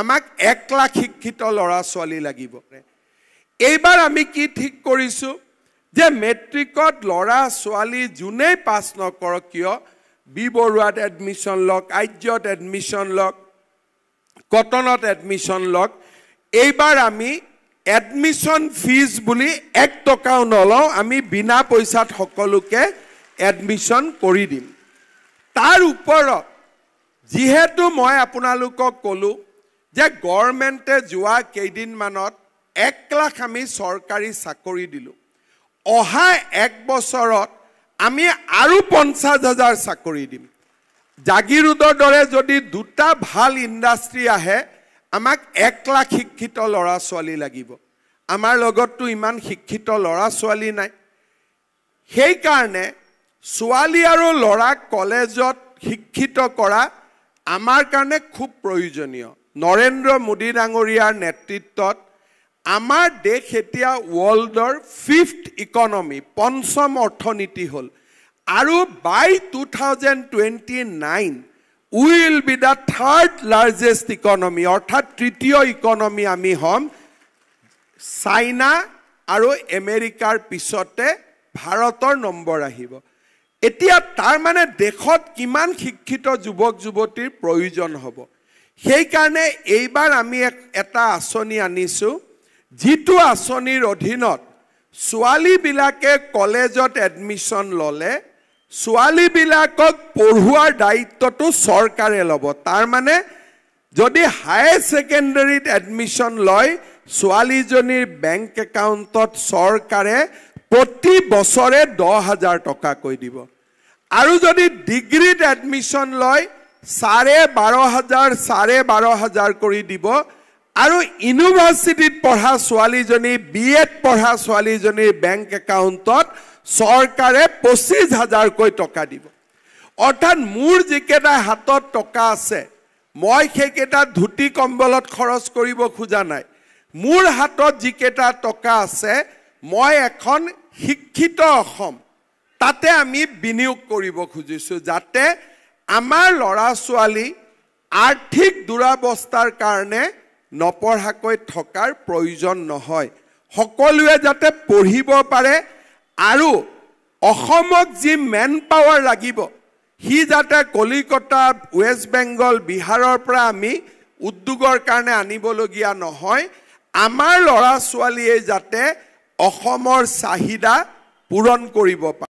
আমাক এক লাখ শিক্ষিত ল'ৰা ছোৱালী লাগিব এইবাৰ আমি কি ঠিক কৰিছোঁ যে মেট্ৰিকত ল'ৰা ছোৱালী যোনেই পাছ নকৰক কিয় বি বৰুৱাত এডমিশ্যন লওক আৰ্যত এডমিশ্যন লওক কটনত এডমিশ্যন লওক এইবাৰ আমি এডমিশ্যন ফিজ বুলি এক টকাও নলওঁ আমি বিনা পইচাত সকলোকে এডমিশ্যন কৰি দিম তাৰ ওপৰত যিহেতু মই আপোনালোকক ক'লোঁ যে গভৰ্ণমেণ্টে যোৱা কেইদিনমানত এক লাখ আমি চৰকাৰী চাকৰি দিলোঁ অহা এক বছৰত আমি আৰু পঞ্চাছ হাজাৰ চাকৰি দিম জাগিৰোডৰ দৰে যদি দুটা ভাল ইণ্ডাষ্ট্ৰী আহে আমাক এক লাখ শিক্ষিত ল'ৰা ছোৱালী লাগিব আমাৰ লগততো ইমান শিক্ষিত ল'ৰা ছোৱালী নাই সেইকাৰণে ছোৱালী আৰু ল'ৰাক কলেজত শিক্ষিত কৰা আমাৰ কাৰণে খুব প্ৰয়োজনীয় নৰেন্দ্ৰ মোদী ডাঙৰীয়াৰ নেতৃত্বত আমাৰ দেশ এতিয়া ৱৰ্ল্ডৰ ফিফ্থ ইকনমি পঞ্চম অৰ্থনীতি হ'ল আৰু by two thousand twenty nine will be the third largest economy অৰ্থাৎ তৃতীয় ইকনমি আমি হ'ম চাইনা আৰু এমেৰিকাৰ পিছতে ভাৰতৰ নম্বৰ আহিব এতিয়া তাৰমানে দেশত কিমান শিক্ষিত যুৱক যুৱতীৰ প্ৰয়োজন হ'ব সেইকাৰণে এইবাৰ আমি এটা আঁচনি আনিছোঁ যিটো আঁচনিৰ অধীনত ছোৱালীবিলাকে কলেজত এডমিশ্যন ল'লে ছোৱালীবিলাকক পঢ়োৱাৰ দায়িত্বটো চৰকাৰে ল'ব তাৰমানে যদি হায়াৰ ছেকেণ্ডেৰীত এডমিশ্যন লয় ছোৱালীজনীৰ বেংক একাউণ্টত চৰকাৰে প্ৰতি বছৰে দহ হাজাৰ টকাকৈ দিব আৰু যদি ডিগ্ৰীত এডমিশ্যন লয় চাৰে বাৰ হাজাৰ চাৰে বাৰ হাজাৰ কৰি দিব আৰু ইউনিভাৰ্চিটিত পঢ়া ছোৱালীজনী বি এড পঢ়া ছোৱালীজনীৰ বেংক একাউণ্টত চৰকাৰে পঁচিছ হাজাৰকৈ টকা দিব অৰ্থাৎ মোৰ যিকেইটা হাতত টকা আছে মই সেইকেইটা ধুতি কম্বলত খৰচ কৰিব খোজা নাই মোৰ হাতত যিকেইটা টকা আছে মই এখন শিক্ষিত অসম তাতে আমি বিনিয়োগ কৰিব খুজিছোঁ যাতে আমাৰ ল'ৰা ছোৱালী আৰ্থিক দুৰৱস্থাৰ কাৰণে নপঢ়াকৈ থকাৰ প্ৰয়োজন নহয় সকলোৱে যাতে পঢ়িব পাৰে আৰু অসমক যি মেন পাৱাৰ লাগিব সি যাতে কলিকতা ৱেষ্ট বেংগল বিহাৰৰ পৰা আমি উদ্যোগৰ কাৰণে আনিবলগীয়া নহয় আমাৰ ল'ৰা ছোৱালীয়ে যাতে অসমৰ চাহিদা পূৰণ কৰিব পাৰে